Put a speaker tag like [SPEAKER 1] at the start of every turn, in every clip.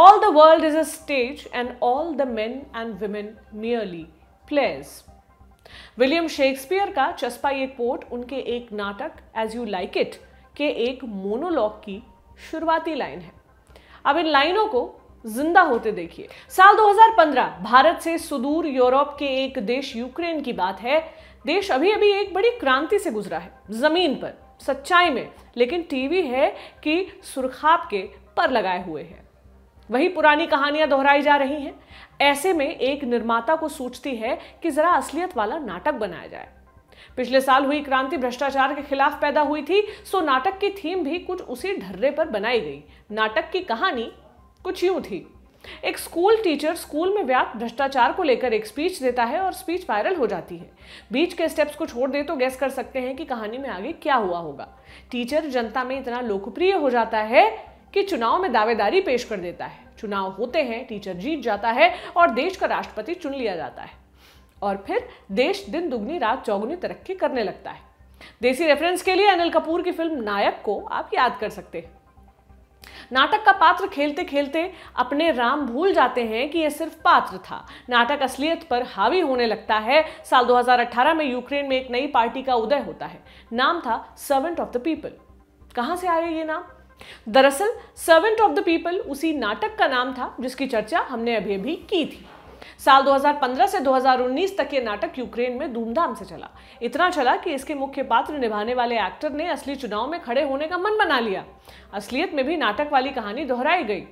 [SPEAKER 1] All the world is a stage and all the men and women merely players. William Shakespeare का चस्पा ये coat उनके एक नाटक एज यू लाइक इट के एक मोनोलॉग की शुरुआती लाइन है अब इन लाइनों को जिंदा होते देखिए साल 2015 भारत से सुदूर यूरोप के एक देश यूक्रेन की बात है देश अभी अभी एक बड़ी क्रांति से गुजरा है जमीन पर सच्चाई में लेकिन टीवी है कि सुरखाब के पर लगाए हुए हैं वही पुरानी कहानियां दोहराई जा रही हैं ऐसे में एक निर्माता को सोचती है कि जरा असलियत वाला नाटक बनाया जाए पिछले साल हुई क्रांति भ्रष्टाचार के खिलाफ पैदा हुई थी सो नाटक की थीम भी कुछ उसी ढर्रे पर बनाई गई नाटक की कहानी कुछ यूं थी एक स्कूल टीचर स्कूल में व्याप्त भ्रष्टाचार को लेकर एक स्पीच देता है और स्पीच वायरल हो जाती है बीच के स्टेप्स को छोड़ दे तो गैस कर सकते हैं कि कहानी में आगे क्या हुआ होगा टीचर जनता में इतना लोकप्रिय हो जाता है कि चुनाव में दावेदारी पेश कर देता है चुनाव होते हैं टीचर जीत जाता है और देश का राष्ट्रपति चुन लिया जाता है और फिर देश दिन दुगनी रात चौगुनी तरक्की करने लगता है देसी रेफरेंस के लिए अनिल कपूर की फिल्म नायक को आप याद कर सकते हैं नाटक का पात्र खेलते खेलते अपने राम भूल जाते हैं कि यह सिर्फ पात्र था नाटक असलियत पर हावी होने लगता है साल 2018 में यूक्रेन में एक नई पार्टी का उदय होता है नाम था सर्वेंट ऑफ द पीपल कहां से आया ये नाम दरअसल सर्वेंट ऑफ द पीपल उसी नाटक का नाम था जिसकी चर्चा हमने अभी अभी की थी साल 2015 से 2019 तक ये नाटक यूक्रेन में धूमधाम से चला इतना चला कि इसके मुख्य पात्र निभाने वाले एक्टर ने असली चुनाव में खड़े होने का मन बना लिया असलियत में भी नाटक वाली कहानी दोहराई गई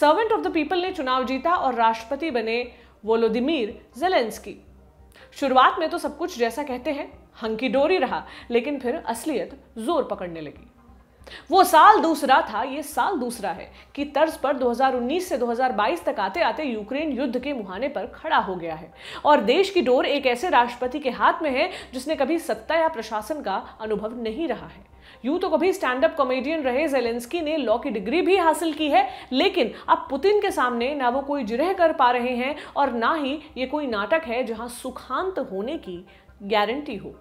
[SPEAKER 1] सर्वेंट ऑफ द पीपल ने चुनाव जीता और राष्ट्रपति बने वोलोदिमीर जेलेंस्की शुरुआत में तो सब कुछ जैसा कहते हैं हंकी डोरी रहा लेकिन फिर असलियत जोर पकड़ने लगी वो साल दूसरा था ये साल दूसरा है कि तर्ज पर 2019 से 2022 तक आते आते यूक्रेन युद्ध के मुहाने पर खड़ा हो गया है और देश की डोर एक ऐसे राष्ट्रपति के हाथ में है जिसने कभी सत्ता या प्रशासन का अनुभव नहीं रहा है यूं तो कभी स्टैंड अप कॉमेडियन रहे जेलेंस्की ने लॉ की डिग्री भी हासिल की है लेकिन अब पुतिन के सामने ना वो कोई जिरह कर पा रहे हैं और ना ही ये कोई नाटक है जहां सुखांत होने की गारंटी हो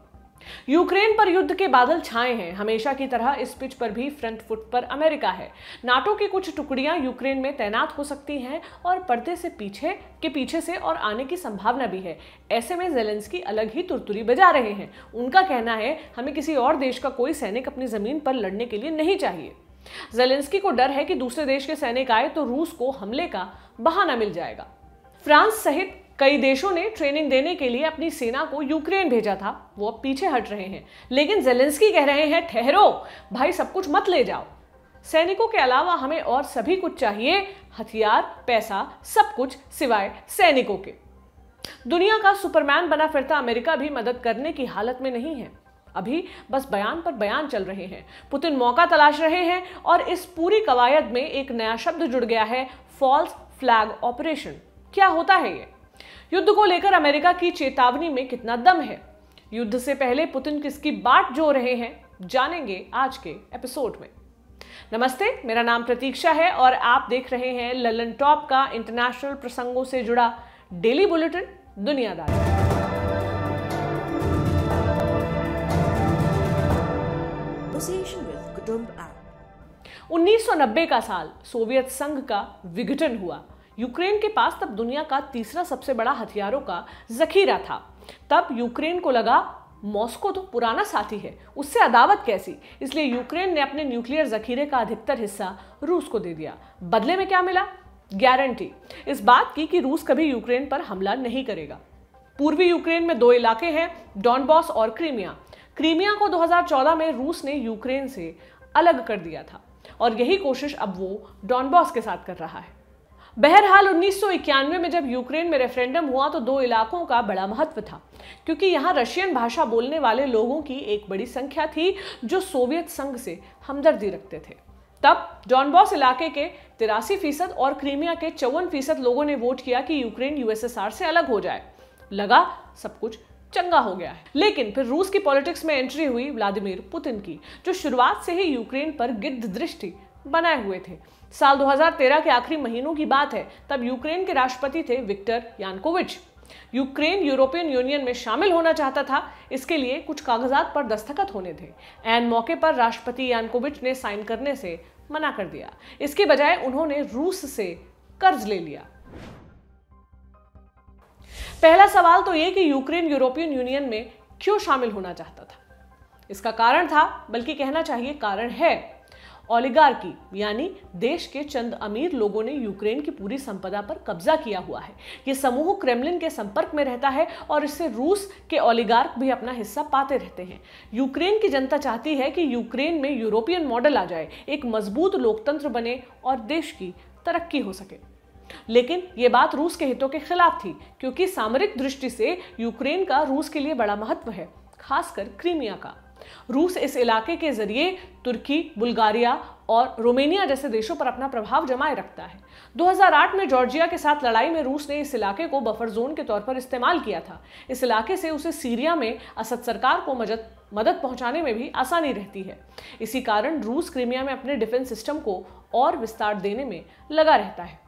[SPEAKER 1] यूक्रेन पर युद्ध के बादल छाए हैं हमेशा की तरह इस पिच पर भी फ्रंट फुट पर अमेरिका है नाटो की कुछ टुकड़ियां यूक्रेन में तैनात हो सकती हैं और पर्दे से पीछे के पीछे से और आने की संभावना भी है ऐसे में जेलेंस्की अलग ही तुरतुरी बजा रहे हैं उनका कहना है हमें किसी और देश का कोई सैनिक अपनी ज़मीन पर लड़ने के लिए नहीं चाहिए जेलेंस्की को डर है कि दूसरे देश के सैनिक आए तो रूस को हमले का बहाना मिल जाएगा फ्रांस सहित कई देशों ने ट्रेनिंग देने के लिए अपनी सेना को यूक्रेन भेजा था वो अब पीछे हट रहे हैं लेकिन जेलेंस्की कह रहे हैं ठहरो भाई सब कुछ मत ले जाओ सैनिकों के अलावा हमें और सभी कुछ चाहिए हथियार पैसा सब कुछ सिवाय सैनिकों के दुनिया का सुपरमैन बना फिरता अमेरिका भी मदद करने की हालत में नहीं है अभी बस बयान पर बयान चल रहे हैं पुतिन मौका तलाश रहे हैं और इस पूरी कवायद में एक नया शब्द जुड़ गया है फॉल्स फ्लैग ऑपरेशन क्या होता है ये युद्ध को लेकर अमेरिका की चेतावनी में कितना दम है युद्ध से पहले पुतिन किसकी बाट जो रहे हैं जानेंगे आज के एपिसोड में नमस्ते मेरा नाम प्रतीक्षा है और आप देख रहे हैं ललन टॉप का इंटरनेशनल प्रसंगों से जुड़ा डेली बुलेटिन दुनियादार उन्नीस सौ का साल सोवियत संघ का विघटन हुआ यूक्रेन के पास तब दुनिया का तीसरा सबसे बड़ा हथियारों का जखीरा था तब यूक्रेन को लगा मॉस्को तो पुराना साथी है उससे अदावत कैसी इसलिए यूक्रेन ने अपने न्यूक्लियर जखीरे का अधिकतर हिस्सा रूस को दे दिया बदले में क्या मिला गारंटी इस बात की कि रूस कभी यूक्रेन पर हमला नहीं करेगा पूर्वी यूक्रेन में दो इलाके हैं डॉनबॉस और क्रीमिया क्रीमिया को 2014 में रूस ने यूक्रेन से अलग कर दिया था और यही कोशिश अब वो डॉनबॉस के साथ कर रहा है बहरहाल 1991 में जब यूक्रेन में रेफरेंडम हुआ तो दो इलाकों का बड़ा महत्व था क्योंकि यहाँ रशियन भाषा बोलने वाले लोगों की एक बड़ी संख्या थी जो सोवियत संघ से हमदर्दी रखते थे तब जॉनबॉस इलाके के तिरासी फीसद और क्रीमिया के चौवन फीसद लोगों ने वोट किया कि यूक्रेन यूएसएसआर से अलग हो जाए लगा सब कुछ चंगा हो गया है लेकिन फिर रूस की पॉलिटिक्स में एंट्री हुई व्लादिमीर पुतिन की जो शुरुआत से ही यूक्रेन पर गिद्ध दृष्टि बनाए हुए थे साल 2013 के आखिरी महीनों की बात है तब यूक्रेन के राष्ट्रपति थे Victor Yanukovych Ukraine European Union में शामिल होना चाहता था इसके लिए कुछ कागजात पर दस्तखत होने थे एन मौके पर राष्ट्रपति यानकोविच ने साइन करने से मना कर दिया इसके बजाय उन्होंने रूस से कर्ज ले लिया पहला सवाल तो यह कि यूक्रेन यूरोपियन यूनियन में क्यों शामिल होना चाहता था इसका कारण था बल्कि कहना चाहिए कारण है ओलिगार्की यानी देश के चंद अमीर लोगों ने यूक्रेन की पूरी संपदा पर कब्जा किया हुआ है ये समूह क्रेमलिन के संपर्क में रहता है और इससे रूस के ओलिगार्क भी अपना हिस्सा पाते रहते हैं यूक्रेन की जनता चाहती है कि यूक्रेन में यूरोपियन मॉडल आ जाए एक मजबूत लोकतंत्र बने और देश की तरक्की हो सके लेकिन ये बात रूस के हितों के खिलाफ थी क्योंकि सामरिक दृष्टि से यूक्रेन का रूस के लिए बड़ा महत्व है खासकर क्रीमिया का रूस इस इलाके के जरिए तुर्की बुल्गारिया और रोमेनिया जैसे देशों पर अपना प्रभाव जमाए रखता है 2008 में जॉर्जिया के साथ लड़ाई में रूस ने इस इलाके को बफर जोन के तौर पर इस्तेमाल किया था इस इलाके से उसे सीरिया में असद सरकार को मदद मदद पहुंचाने में भी आसानी रहती है इसी कारण रूस क्रीमिया में अपने डिफेंस सिस्टम को और विस्तार देने में लगा रहता है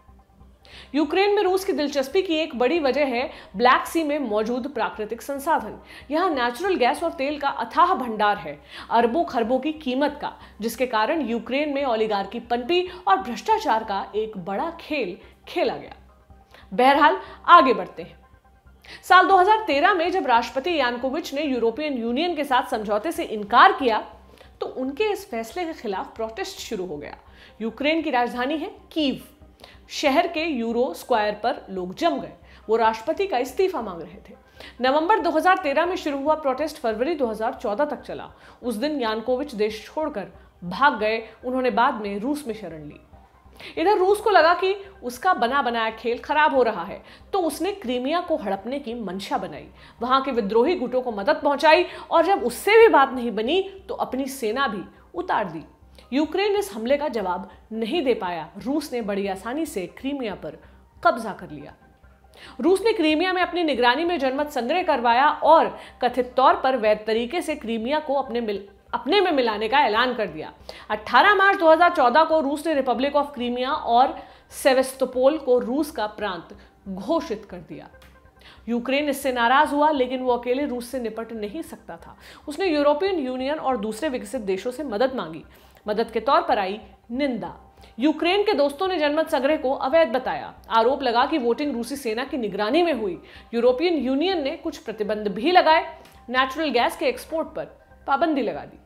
[SPEAKER 1] यूक्रेन में रूस की दिलचस्पी की एक बड़ी वजह है ब्लैक सी में मौजूद प्राकृतिक संसाधन यहाँ नेचुरल गैस और तेल का अथाह भंडार है अरबों खरबों की कीमत का जिसके कारण यूक्रेन में ओलीगार की पनपी और भ्रष्टाचार का एक बड़ा खेल खेला गया बहरहाल आगे बढ़ते हैं साल 2013 में जब राष्ट्रपति यानकोविच ने यूरोपियन यूनियन के साथ समझौते से इनकार किया तो उनके इस फैसले के खिलाफ प्रोटेस्ट शुरू हो गया यूक्रेन की राजधानी है कीव शहर के यूरो स्क्वायर पर लोग जम गए वो राष्ट्रपति का इस्तीफा मांग रहे थे नवंबर 2013 में शुरू हुआ प्रोटेस्ट फरवरी 2014 तक चला उस दिन यानकोविच देश छोड़कर भाग गए उन्होंने बाद में रूस में शरण ली इधर रूस को लगा कि उसका बना बनाया खेल खराब हो रहा है तो उसने क्रीमिया को हड़पने की मंशा बनाई वहां के विद्रोही गुटों को मदद पहुंचाई और जब उससे भी बात नहीं बनी तो अपनी सेना भी उतार दी यूक्रेन इस हमले का जवाब नहीं दे पाया रूस ने बड़ी आसानी से क्रीमिया पर कब्जा कर लिया रूस ने क्रीमिया में अपनी निगरानी में जनमत संग्रह करवाया और कथित तौर पर वैध तरीके से क्रीमिया को अपने मिल अपने में मिलाने का ऐलान कर दिया 18 मार्च 2014 को रूस ने रिपब्लिक ऑफ क्रीमिया और सेवेस्तोपोल को रूस का प्रांत घोषित कर दिया यूक्रेन इससे नाराज हुआ लेकिन वो अकेले रूस से निपट नहीं सकता था उसने यूरोपियन यूनियन और दूसरे विकसित देशों से मदद मांगी मदद के तौर पर आई निंदा यूक्रेन के दोस्तों ने जनमत संग्रह को अवैध बताया आरोप लगा कि वोटिंग रूसी सेना की निगरानी में हुई यूरोपियन यूनियन ने कुछ प्रतिबंध भी लगाए नेचुरल गैस के एक्सपोर्ट पर पाबंदी लगा दी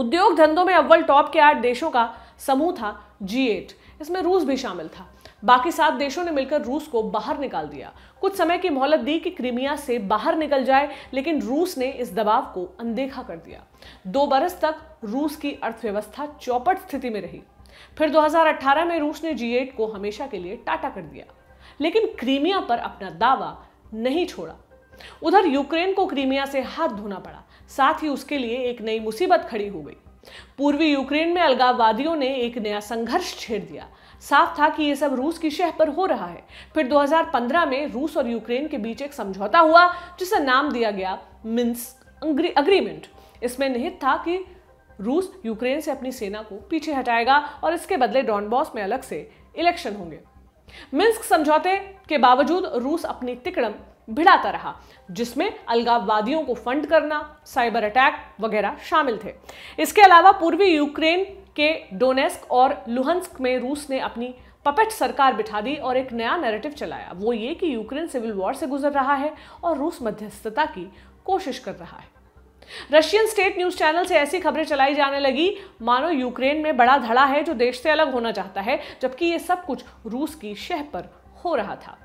[SPEAKER 1] उद्योग धंधों में अव्वल टॉप के आठ देशों का समूह था जी एट इसमें रूस भी शामिल था बाकी सात देशों ने मिलकर रूस को बाहर निकाल दिया कुछ समय की मोहलत दी कि क्रीमिया से बाहर निकल जाए लेकिन रूस ने इस दबाव को अनदेखा कर दिया दो बरस तक रूस की अर्थव्यवस्था चौपट स्थिति में रही फिर 2018 में रूस ने जी को हमेशा के लिए टाटा कर दिया लेकिन क्रीमिया पर अपना दावा नहीं छोड़ा उधर यूक्रेन को क्रीमिया से हाथ धोना पड़ा साथ ही उसके लिए एक नई मुसीबत खड़ी हो गई पूर्वी यूक्रेन में अलगाववादियों ने एक नया संघर्ष छेड़ दिया साफ था कि ये सब रूस की शह पर हो रहा है फिर 2015 में रूस और यूक्रेन के बीच एक समझौता हुआ जिसे नाम दिया गया मिन्स अग्रीमेंट इसमें निहित था कि रूस यूक्रेन से अपनी सेना को पीछे हटाएगा और इसके बदले डॉनबॉस में अलग से इलेक्शन होंगे मिन्स्क समझौते के बावजूद रूस अपनी तिकड़म भिड़ाता रहा जिसमें अलगाववादियों को फंड करना साइबर अटैक वगैरह शामिल थे इसके अलावा पूर्वी यूक्रेन के डोनेस्क और लुहंस्क में रूस ने अपनी पपेट सरकार बिठा दी और एक नया नैरेटिव चलाया वो ये कि यूक्रेन सिविल वॉर से गुजर रहा है और रूस मध्यस्थता की कोशिश कर रहा है रशियन स्टेट न्यूज चैनल से ऐसी खबरें चलाई जाने लगी मानो यूक्रेन में बड़ा धड़ा है जो देश से अलग होना चाहता है जबकि ये सब कुछ रूस की शह पर हो रहा था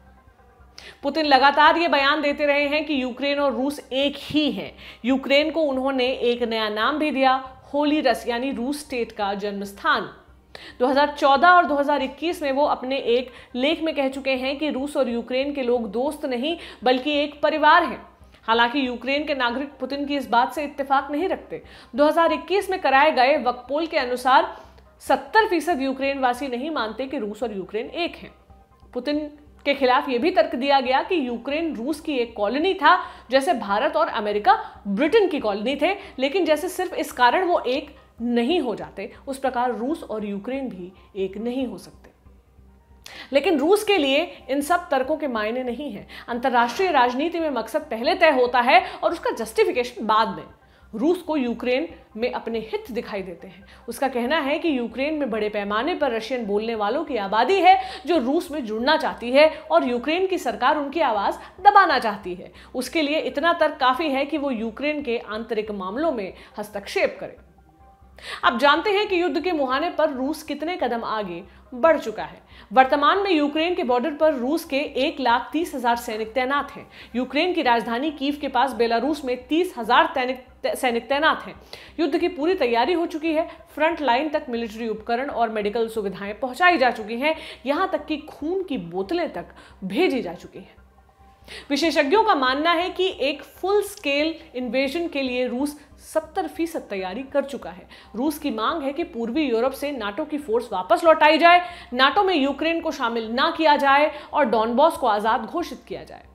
[SPEAKER 1] पुतिन लगातार ये बयान देते रहे हैं कि यूक्रेन और रूस एक ही हैं यूक्रेन को उन्होंने एक नया नाम भी दिया होली रस यानी रूस स्टेट का जन्म स्थान 2014 और 2021 में वो अपने एक लेख में कह चुके हैं कि रूस और यूक्रेन के लोग दोस्त नहीं बल्कि एक परिवार हैं हालांकि यूक्रेन के नागरिक पुतिन की इस बात से इत्तेफाक नहीं रखते 2021 में कराए गए वकपोल के अनुसार 70 फीसद यूक्रेन वासी नहीं मानते कि रूस और यूक्रेन एक हैं पुतिन के खिलाफ ये भी तर्क दिया गया कि यूक्रेन रूस की एक कॉलोनी था जैसे भारत और अमेरिका ब्रिटेन की कॉलोनी थे लेकिन जैसे सिर्फ इस कारण वो एक नहीं हो जाते उस प्रकार रूस और यूक्रेन भी एक नहीं हो सकते लेकिन रूस के लिए इन सब तर्कों के मायने नहीं है अंतर्राष्ट्रीय राजनीति में मकसद पहले तय होता है और उसका जस्टिफिकेशन बाद में रूस को यूक्रेन में अपने हित दिखाई देते हैं उसका कहना है कि यूक्रेन में बड़े पैमाने पर रशियन बोलने वालों की आबादी है जो रूस में जुड़ना चाहती है और यूक्रेन की सरकार उनकी आवाज़ दबाना चाहती है उसके लिए इतना तर्क काफ़ी है कि वो यूक्रेन के आंतरिक मामलों में हस्तक्षेप करें आप जानते हैं कि युद्ध के मुहाने पर रूस कितने कदम आगे बढ़ चुका है वर्तमान में यूक्रेन के बॉर्डर पर रूस के एक लाख तीस हजार सैनिक तैनात हैं यूक्रेन की राजधानी कीव के पास बेलारूस में तीस हजार तैनिक सैनिक तैनात हैं युद्ध की पूरी तैयारी हो चुकी है फ्रंट लाइन तक मिलिट्री उपकरण और मेडिकल सुविधाएं पहुंचाई जा चुकी हैं यहाँ तक कि खून की बोतलें तक भेजी जा चुकी हैं विशेषज्ञों का मानना है कि एक फुल स्केल इन्वेजन के लिए रूस सत्तर फीसद तैयारी कर चुका है रूस की मांग है कि पूर्वी यूरोप से नाटो की फोर्स वापस लौटाई जाए नाटो में यूक्रेन को शामिल ना किया जाए और डॉनबॉस को आज़ाद घोषित किया जाए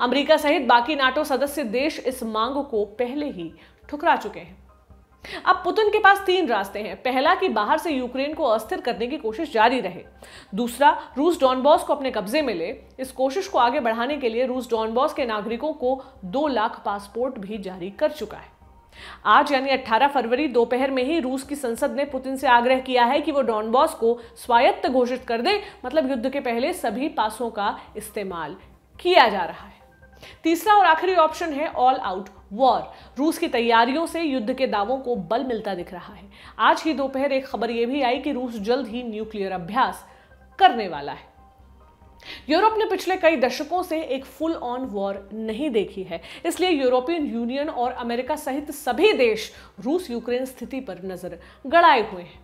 [SPEAKER 1] अमेरिका सहित बाकी नाटो सदस्य देश इस मांग को पहले ही ठुकरा चुके हैं अब पुतिन के पास तीन रास्ते हैं पहला कि बाहर से यूक्रेन को अस्थिर करने की कोशिश जारी रहे दूसरा रूस डॉनबॉस को अपने कब्जे में ले इस कोशिश को आगे बढ़ाने के लिए रूस डॉनबॉस के नागरिकों को दो लाख पासपोर्ट भी जारी कर चुका है आज यानी 18 फरवरी दोपहर में ही रूस की संसद ने पुतिन से आग्रह किया है कि वो डॉनबॉस को स्वायत्त घोषित कर दे मतलब युद्ध के पहले सभी पासों का इस्तेमाल किया जा रहा है तीसरा और आखिरी ऑप्शन है ऑल आउट वॉर रूस की तैयारियों से युद्ध के दावों को बल मिलता दिख रहा है आज ही दोपहर एक खबर यह भी आई कि रूस जल्द ही न्यूक्लियर अभ्यास करने वाला है यूरोप ने पिछले कई दशकों से एक फुल ऑन वॉर नहीं देखी है इसलिए यूरोपियन यूनियन और अमेरिका सहित सभी देश रूस यूक्रेन स्थिति पर नजर गड़ाए हुए हैं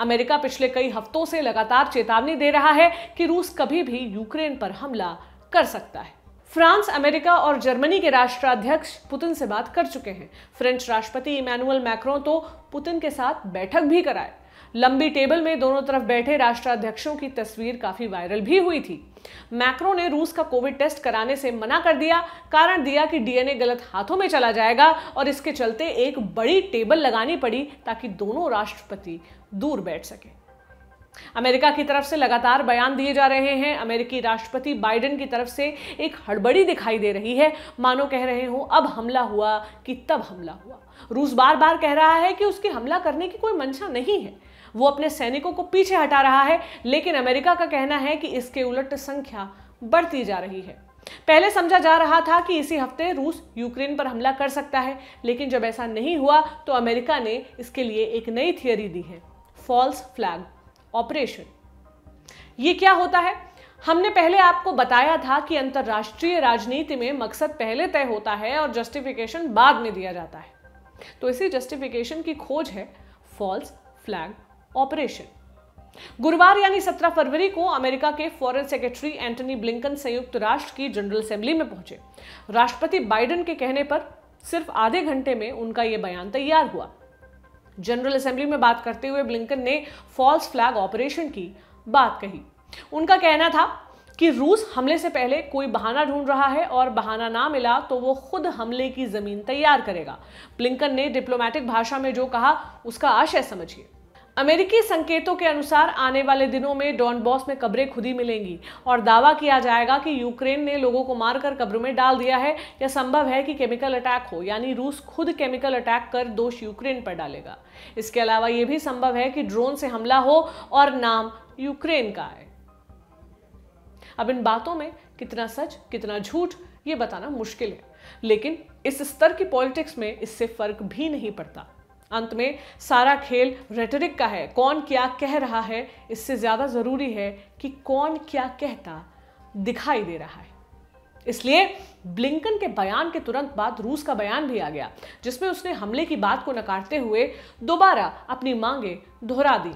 [SPEAKER 1] अमेरिका पिछले कई हफ्तों से लगातार चेतावनी दे रहा है कि रूस कभी भी यूक्रेन पर हमला कर सकता है फ्रांस अमेरिका और जर्मनी के राष्ट्राध्यक्ष पुतिन से बात कर चुके हैं फ्रेंच राष्ट्रपति इमैनुअल मैक्रों तो पुतिन के साथ बैठक भी कराए लंबी टेबल में दोनों तरफ बैठे राष्ट्राध्यक्षों की तस्वीर काफी वायरल भी हुई थी मैक्रो ने रूस का कोविड टेस्ट कराने से मना कर दिया कारण दिया कि डीएनए गलत हाथों में चला जाएगा और इसके चलते एक बड़ी टेबल लगानी पड़ी ताकि दोनों राष्ट्रपति दूर बैठ सकें अमेरिका की तरफ से लगातार बयान दिए जा रहे हैं अमेरिकी राष्ट्रपति बाइडेन की तरफ से एक हड़बड़ी दिखाई दे रही है मानो कह रहे हो अब हमला हुआ कि तब हमला हुआ रूस बार बार कह रहा है कि उसके हमला करने की कोई मंशा नहीं है वो अपने सैनिकों को पीछे हटा रहा है लेकिन अमेरिका का कहना है कि इसके उलट संख्या बढ़ती जा रही है पहले समझा जा रहा था कि इसी हफ्ते रूस यूक्रेन पर हमला कर सकता है लेकिन जब ऐसा नहीं हुआ तो अमेरिका ने इसके लिए एक नई थियोरी दी है फॉल्स फ्लैग ऑपरेशन ये क्या होता है हमने पहले आपको बताया था कि अंतर्राष्ट्रीय राजनीति में मकसद पहले तय होता है और जस्टिफिकेशन बाद में दिया जाता है तो इसी जस्टिफिकेशन की खोज है फॉल्स फ्लैग ऑपरेशन गुरुवार यानी 17 फरवरी को अमेरिका के फॉरेन सेक्रेटरी एंटनी ब्लिंकन संयुक्त राष्ट्र की जनरल असेंबली में पहुंचे राष्ट्रपति बाइडन के कहने पर सिर्फ आधे घंटे में उनका यह बयान तैयार हुआ जनरल असेंबली में बात करते हुए ब्लिंकन ने फॉल्स फ्लैग ऑपरेशन की बात कही उनका कहना था कि रूस हमले से पहले कोई बहाना ढूंढ रहा है और बहाना ना मिला तो वो खुद हमले की जमीन तैयार करेगा ब्लिंकन ने डिप्लोमेटिक भाषा में जो कहा उसका आशय समझिए अमेरिकी संकेतों के अनुसार आने वाले दिनों में डॉन बॉस में कब्रें ही मिलेंगी और दावा किया जाएगा कि यूक्रेन ने लोगों को मारकर कब्र में डाल दिया है या संभव है कि केमिकल अटैक हो यानी रूस खुद केमिकल अटैक कर दोष यूक्रेन पर डालेगा इसके अलावा ये भी संभव है कि ड्रोन से हमला हो और नाम यूक्रेन का आए अब इन बातों में कितना सच कितना झूठ ये बताना मुश्किल है लेकिन इस स्तर की पॉलिटिक्स में इससे फर्क भी नहीं पड़ता अंत में सारा खेल रेटरिक का है कौन क्या कह रहा है इससे ज़्यादा ज़रूरी है कि कौन क्या कहता दिखाई दे रहा है इसलिए ब्लिंकन के बयान के तुरंत बाद रूस का बयान भी आ गया जिसमें उसने हमले की बात को नकारते हुए दोबारा अपनी मांगे दोहरा दी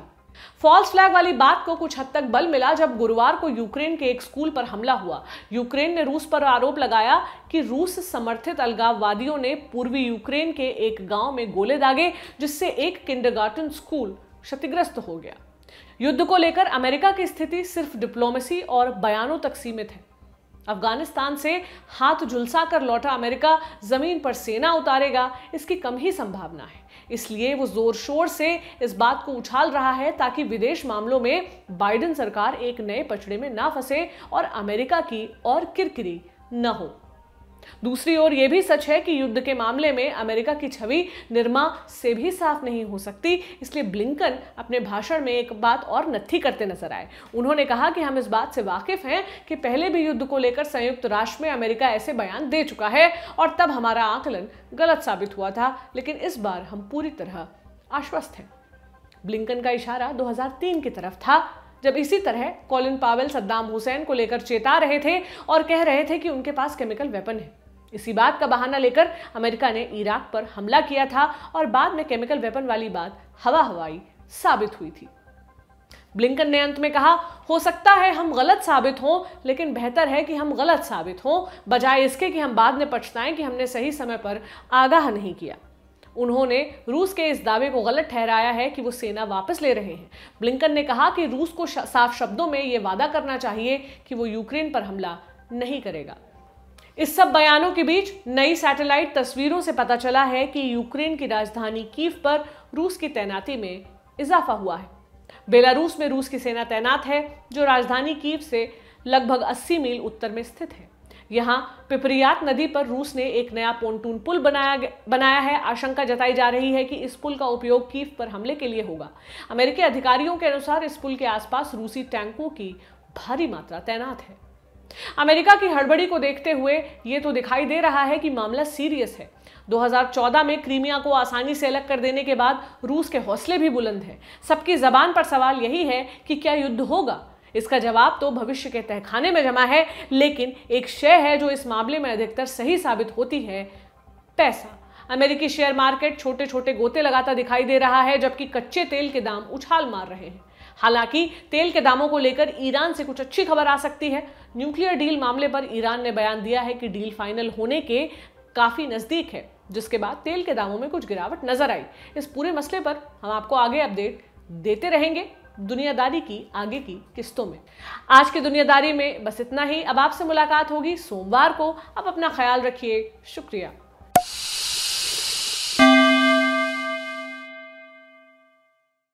[SPEAKER 1] फॉल्स फ्लैग वाली बात को कुछ हद तक बल मिला जब गुरुवार को यूक्रेन के एक स्कूल पर हमला हुआ यूक्रेन ने रूस पर आरोप लगाया कि रूस समर्थित अलगाववादियों ने पूर्वी यूक्रेन के एक गांव में गोले दागे जिससे एक किंडरगार्टन स्कूल क्षतिग्रस्त हो गया युद्ध को लेकर अमेरिका की स्थिति सिर्फ डिप्लोमेसी और बयानों तक सीमित है अफगानिस्तान से हाथ झुलसा कर लौटा अमेरिका ज़मीन पर सेना उतारेगा इसकी कम ही संभावना है इसलिए वो जोर शोर से इस बात को उछाल रहा है ताकि विदेश मामलों में बाइडन सरकार एक नए पचड़े में ना फंसे और अमेरिका की और किरकिरी न हो दूसरी ओर यह भी सच है कि युद्ध के मामले में अमेरिका की छवि निर्मा से भी साफ नहीं हो सकती इसलिए ब्लिंकन अपने भाषण में एक बात और नत्थी करते नजर आए उन्होंने कहा कि हम इस बात से वाकिफ हैं कि पहले भी युद्ध को लेकर संयुक्त राष्ट्र में अमेरिका ऐसे बयान दे चुका है और तब हमारा आकलन गलत साबित हुआ था लेकिन इस बार हम पूरी तरह आश्वस्त हैं ब्लिंकन का इशारा 2003 की तरफ था जब इसी तरह कॉलिन पावेल सद्दाम हुसैन को लेकर चेता रहे थे और कह रहे थे कि उनके पास केमिकल वेपन है इसी बात का बहाना लेकर अमेरिका ने इराक पर हमला किया था और बाद में केमिकल वेपन वाली बात हवा हवाई साबित हुई थी ब्लिंकन ने अंत में कहा हो सकता है हम गलत साबित हों लेकिन बेहतर है कि हम गलत साबित हों बजाय इसके कि हम बाद में पछताएं कि हमने सही समय पर आगाह नहीं किया उन्होंने रूस के इस दावे को गलत ठहराया है कि वो सेना वापस ले रहे हैं ब्लिंकन ने कहा कि रूस को साफ शब्दों में ये वादा करना चाहिए कि वो यूक्रेन पर हमला नहीं करेगा इस सब बयानों के बीच नई सैटेलाइट तस्वीरों से पता चला है कि यूक्रेन की राजधानी कीव पर रूस की तैनाती में इजाफा हुआ है बेलारूस में रूस की सेना तैनात है जो राजधानी कीव से लगभग 80 मील उत्तर में स्थित है यहां पिपरियात नदी पर रूस ने एक नया पोन्टून पुल बनाया बनाया है आशंका जताई जा रही है कि इस पुल का उपयोग कीव पर हमले के लिए होगा अमेरिकी अधिकारियों के अनुसार इस पुल के आसपास रूसी टैंकों की भारी मात्रा तैनात है अमेरिका की हड़बड़ी को देखते हुए यह तो दिखाई दे रहा है कि मामला सीरियस है 2014 में क्रीमिया को आसानी से अलग कर देने के बाद रूस के हौसले भी बुलंद हैं सबकी जबान पर सवाल यही है कि क्या युद्ध होगा इसका जवाब तो भविष्य के तहखाने में जमा है लेकिन एक शय है जो इस मामले में अधिकतर सही साबित होती है पैसा अमेरिकी शेयर मार्केट छोटे छोटे गोते लगाता दिखाई दे रहा है जबकि कच्चे तेल के दाम उछाल मार रहे हैं हालांकि तेल के दामों को लेकर ईरान से कुछ अच्छी खबर आ सकती है न्यूक्लियर डील मामले पर ईरान ने बयान दिया है कि डील फाइनल होने के काफ़ी नज़दीक है जिसके बाद तेल के दामों में कुछ गिरावट नज़र आई इस पूरे मसले पर हम आपको आगे अपडेट देते रहेंगे दुनियादारी की आगे की किस्तों में आज की दुनियादारी में बस इतना ही अब आपसे मुलाकात होगी सोमवार को आप अपना ख्याल रखिए शुक्रिया